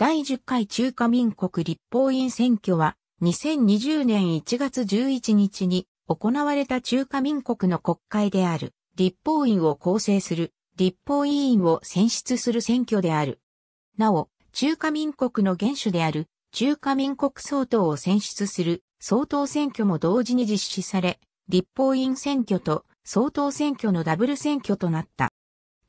第10回中華民国立法院選挙は、2020年1月11日に行われた中華民国の国会である、立法院を構成する、立法委員を選出する選挙である。なお、中華民国の元首である、中華民国総統を選出する総統選挙も同時に実施され、立法院選挙と総統選挙のダブル選挙となった。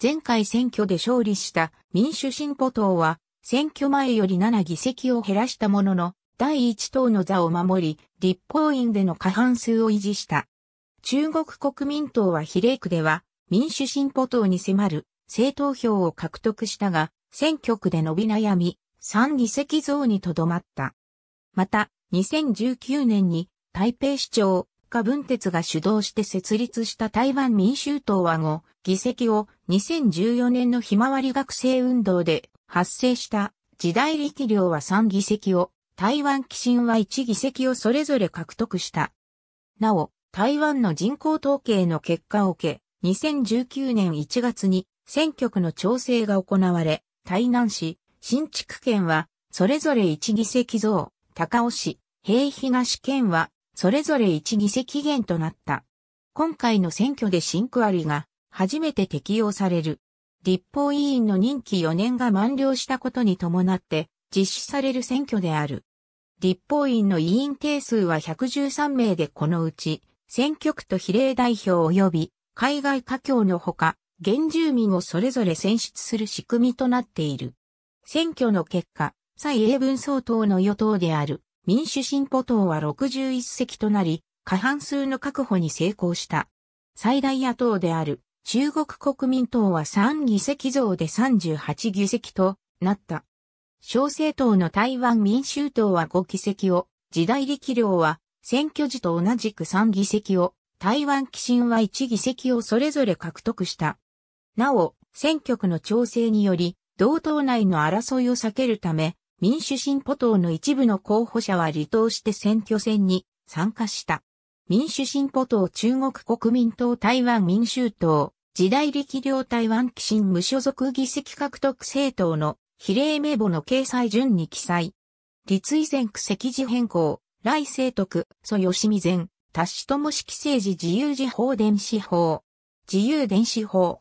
前回選挙で勝利した民主進歩党は選挙前より7議席を減らしたものの、第1党の座を守り、立法院での過半数を維持した。中国国民党は比例区では、民主進歩党に迫る政党票を獲得したが、選挙区で伸び悩み、3議席増にとどまった。また、2019年に台北市長、柯文哲が主導して設立した台湾民衆党は5議席を2014年のひまわり学生運動で発生した時代力量は3議席を、台湾寄進は1議席をそれぞれ獲得した。なお、台湾の人口統計の結果を受け、2019年1月に選挙区の調整が行われ、台南市、新築県は、それぞれ1議席増、高尾市、平東県は、それぞれ1議席減となった。今回の選挙で新区割が、初めて適用される。立法委員の任期4年が満了したことに伴って実施される選挙である。立法院の委員定数は113名でこのうち、選挙区と比例代表及び海外華僑のほか、原住民をそれぞれ選出する仕組みとなっている。選挙の結果、蔡英文総統の与党である民主進歩党は61席となり、過半数の確保に成功した。最大野党である中国国民党は3議席増で38議席となった。小政党の台湾民衆党は5議席を、時代力量は選挙時と同じく3議席を、台湾寄進は1議席をそれぞれ獲得した。なお、選挙区の調整により、同党内の争いを避けるため、民主進歩党の一部の候補者は離党して選挙戦に参加した。民主進歩党中国国民党台湾民衆党、時代力量台湾寄進無所属議席獲得政党の比例名簿の掲載順に記載。立位前区席次変更、来政徳、蘇吉美前、達し友式政治自由時報電子法。自由電子法。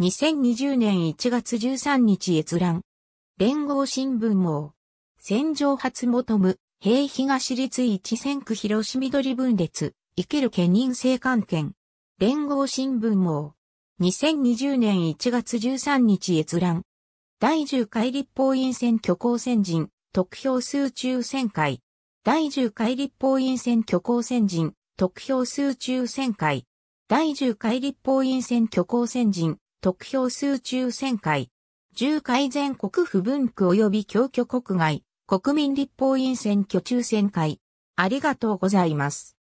2020年1月13日閲覧。連合新聞網。戦場初求む、平東立一選区広し緑分裂。生きる家人生関権。連合新聞網。2020年1月13日閲覧。第10回立法院選挙公選人、得票数抽選会。第10回立法院選挙公選人、得票数抽選会。第10回立法院選挙公選人、得票数抽選会。10回全国不分区及び教挙国外、国民立法院選挙抽選会。ありがとうございます。